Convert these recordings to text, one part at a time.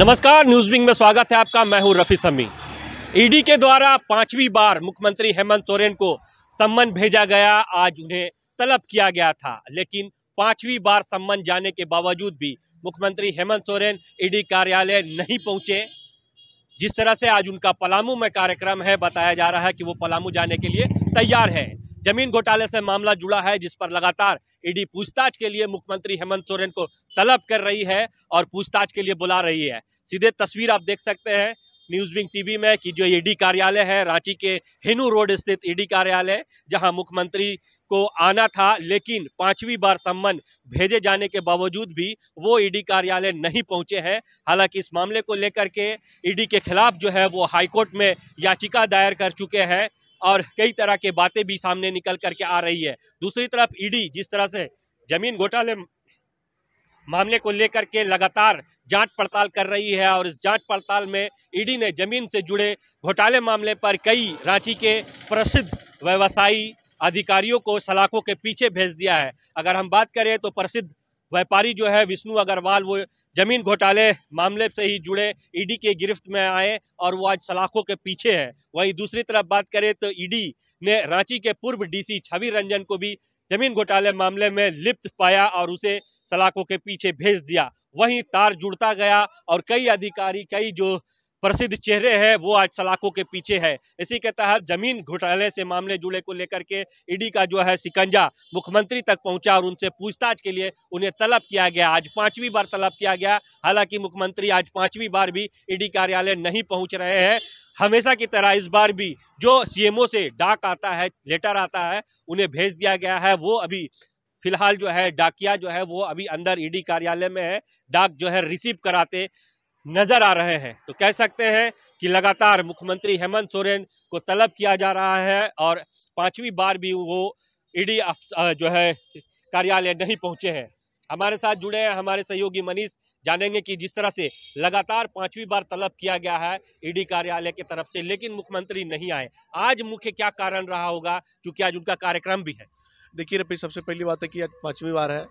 नमस्कार news wing में स्वागत है आपका मैं हूं रफी समी ईडी के द्वारा पांचवी बार मुख्यमंत्री हेमंत सोरेन को सम्मन भेजा गया आज उन्हें तलब किया गया था लेकिन पांचवी बार सम्मन जाने के बावजूद भी मुख्यमंत्री हेमंत सोरेन ईडी कार्यालय नहीं पहुंचे जिस तरह से आज उनका पलामू में कार्यक्रम है बताया जा रहा है कि वो पलामू जाने के लिए तैयार है जमीन घोटाले से मामला जुड़ा है जिस पर लगातार ईडी पूछताछ के लिए मुख्यमंत्री हेमंत सोरेन को तलब कर रही है और पूछताछ के लिए बुला रही है सीधे तस्वीर आप देख सकते हैं न्यूज विंग टीवी में कि जो ईडी कार्यालय है रांची के हिनू रोड स्थित ईडी कार्यालय जहां मुख्यमंत्री को आना था लेकिन पांचवी बार सम्मन भेजे जाने के बावजूद भी वो ईडी कार्यालय नहीं पहुंचे हैं हालांकि इस मामले को लेकर के ईडी के खिलाफ जो है वो हाईकोर्ट में याचिका दायर कर चुके हैं और कई तरह के बातें भी सामने निकल करके आ रही है दूसरी तरफ ईडी जिस तरह से जमीन घोटाले मामले को लेकर के लगातार जांच पड़ताल कर रही है और इस जांच पड़ताल में ईडी ने जमीन से जुड़े घोटाले मामले पर कई रांची के प्रसिद्ध व्यवसायी अधिकारियों को सलाखों के पीछे भेज दिया है अगर हम बात करें तो प्रसिद्ध व्यापारी जो है विष्णु अग्रवाल वो जमीन घोटाले मामले से ही जुड़े ईडी के गिरफ्त में आए और वो आज सलाखों के पीछे है वहीं दूसरी तरफ बात करें तो ईडी ने रांची के पूर्व डीसी छवि रंजन को भी जमीन घोटाले मामले में लिप्त पाया और उसे सलाखों के पीछे भेज दिया वहीं तार जुड़ता गया और कई अधिकारी कई जो प्रसिद्ध चेहरे हैं वो आज सलाखों के पीछे है इसी के तहत जमीन घोटाले से मामले जुड़े को लेकर के ईडी का जो है सिकंजा मुख्यमंत्री तक पहुंचा और उनसे पूछताछ के लिए उन्हें तलब किया गया आज पांचवी बार तलब किया गया हालांकि मुख्यमंत्री आज पांचवी बार भी ईडी कार्यालय नहीं पहुंच रहे हैं हमेशा की तरह इस बार भी जो सी से डाक आता है लेटर आता है उन्हें भेज दिया गया है वो अभी फिलहाल जो है डाकिया जो है वो अभी अंदर ईडी कार्यालय में है डाक जो है रिसीव कराते नजर आ रहे हैं तो कह सकते हैं कि लगातार मुख्यमंत्री हेमंत सोरेन को तलब किया जा रहा है और पांचवी बार भी वो ईडी जो है कार्यालय नहीं पहुंचे हैं हमारे साथ जुड़े हैं हमारे सहयोगी मनीष जानेंगे कि जिस तरह से लगातार पांचवी बार तलब किया गया है ईडी कार्यालय की तरफ से लेकिन मुख्यमंत्री नहीं आए आज मुख्य क्या कारण रहा होगा क्योंकि आज उनका कार्यक्रम भी है देखिए रपी सबसे पहली बात है कि आज पाँचवीं बार है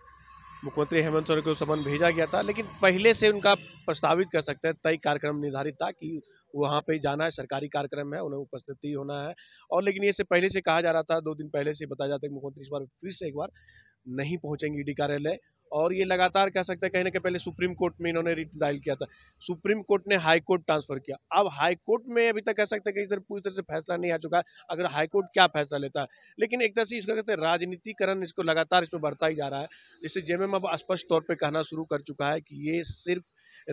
मुख्यमंत्री हेमंत सोरेन को समन भेजा गया था लेकिन पहले से उनका प्रस्तावित कर सकते हैं तय कार्यक्रम निर्धारित था कि वहाँ पे जाना है सरकारी कार्यक्रम है उन्हें उपस्थिति होना है और लेकिन ये से पहले से कहा जा रहा था दो दिन पहले से बताया जाता है मुख्यमंत्री इस बार फिर से एक बार नहीं पहुँचेंगे ईडी कार्यालय और ये लगातार कह सकते हैं कहीं ना कहीं पहले सुप्रीम कोर्ट में इन्होंने रिट दायर किया था सुप्रीम कोर्ट ने हाई कोर्ट ट्रांसफ़र किया अब हाई कोर्ट में अभी तक कह सकते हैं कि इधर पूरी तरह से फैसला नहीं आ चुका है अगर हाई कोर्ट क्या फैसला लेता है लेकिन एक तरह से इसका कहते हैं राजनीतिकरण इसको लगातार इसमें बढ़ता ही जा रहा है जिससे एम अब स्पष्ट तौर पर कहना शुरू कर चुका है कि ये सिर्फ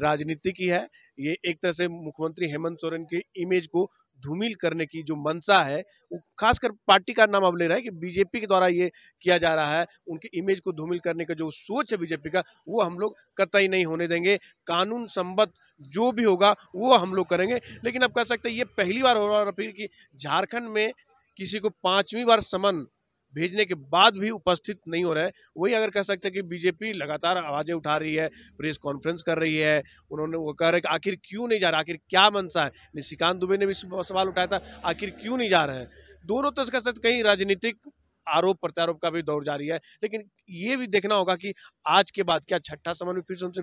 राजनीति की है ये एक तरह से मुख्यमंत्री हेमंत सोरेन के इमेज को धूमिल करने की जो मंशा है वो खासकर पार्टी का नाम अब ले रहा है कि बीजेपी के द्वारा ये किया जा रहा है उनके इमेज को धूमिल करने का जो सोच है बीजेपी का वो हम लोग कतई नहीं होने देंगे कानून संबद्ध जो भी होगा वो हम लोग करेंगे लेकिन अब कह सकते हैं ये पहली बार हो रहा है फिर कि झारखंड में किसी को पाँचवीं बार समन भेजने के बाद भी उपस्थित नहीं हो रहे हैं वही अगर कह सकते हैं कि बीजेपी लगातार आवाज़ें उठा रही है प्रेस कॉन्फ्रेंस कर रही है उन्होंने वो कह रहे कि आखिर क्यों नहीं जा रहा आखिर क्या मनसा है निशिकांत दुबे ने भी सवाल उठाया था आखिर क्यों नहीं जा रहे हैं दोनों तो कह साथ कहीं राजनीतिक आरोप प्रत्यारोप का भी दौर जारी है लेकिन ये भी देखना होगा कि आज के बाद क्या छठा समन्वय फिर से उनसे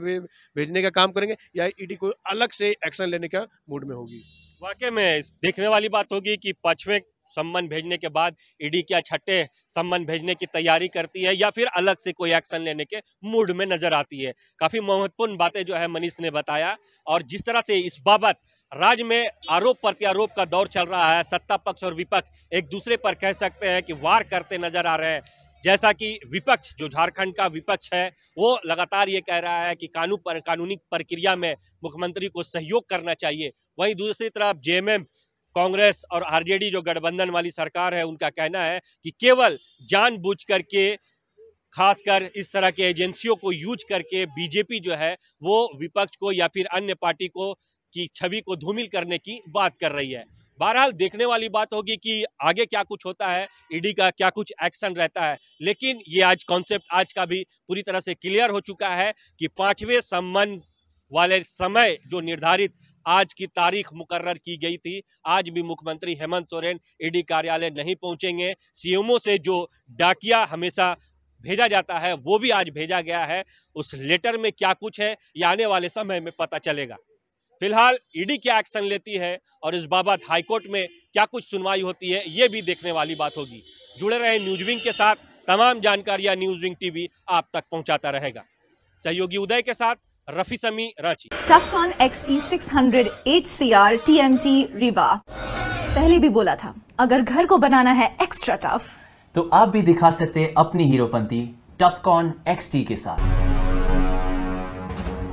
भेजने का काम करेंगे या ईडी को अलग से एक्शन लेने का मूड में होगी वाकई में देखने वाली बात होगी कि पांचवें सम्मन भेजने के बाद ईडी क्या छठे सम्मन भेजने की तैयारी करती है या फिर अलग से कोई एक्शन लेने के मूड में नजर आती है काफ़ी महत्वपूर्ण बातें जो है मनीष ने बताया और जिस तरह से इस बाबत राज्य में आरोप प्रत्यारोप का दौर चल रहा है सत्ता पक्ष और विपक्ष एक दूसरे पर कह सकते हैं कि वार करते नजर आ रहे हैं जैसा कि विपक्ष जो झारखंड का विपक्ष है वो लगातार ये कह रहा है कि कानून पर कानूनी प्रक्रिया में मुख्यमंत्री को सहयोग करना चाहिए वहीं दूसरी तरफ जेएमएम कांग्रेस और आरजेडी जो गठबंधन वाली सरकार है उनका कहना है कि केवल जानबूझ करके खासकर इस तरह के एजेंसियों को यूज करके बीजेपी जो है वो विपक्ष को या फिर अन्य पार्टी को की छवि को धूमिल करने की बात कर रही है बहरहाल देखने वाली बात होगी कि आगे क्या कुछ होता है ईडी का क्या कुछ एक्शन रहता है लेकिन ये आज कॉन्सेप्ट आज का भी पूरी तरह से क्लियर हो चुका है कि पांचवें सम्मान वाले समय जो निर्धारित आज की तारीख मुकर्र की गई थी आज भी मुख्यमंत्री हेमंत सोरेन ईडी कार्यालय नहीं पहुंचेंगे सीएमओ से जो डाकिया हमेशा भेजा जाता है वो भी आज भेजा गया है उस लेटर में क्या कुछ है ये आने वाले समय में पता चलेगा फिलहाल ईडी क्या एक्शन लेती है और इस बाबत हाईकोर्ट में क्या कुछ सुनवाई होती है ये भी देखने वाली बात होगी जुड़े रहे न्यूज विंग के साथ तमाम जानकारियां न्यूज विंग टीवी आप तक पहुंचाता रहेगा सहयोगी उदय के साथ रफी समी रांची टफन आर टी एम टी रिबा पहले भी बोला था अगर घर को बनाना है एक्स्ट्रा टफ तो आप भी दिखा सकते हैं अपनी हीरोपंती टफकॉन टी के साथ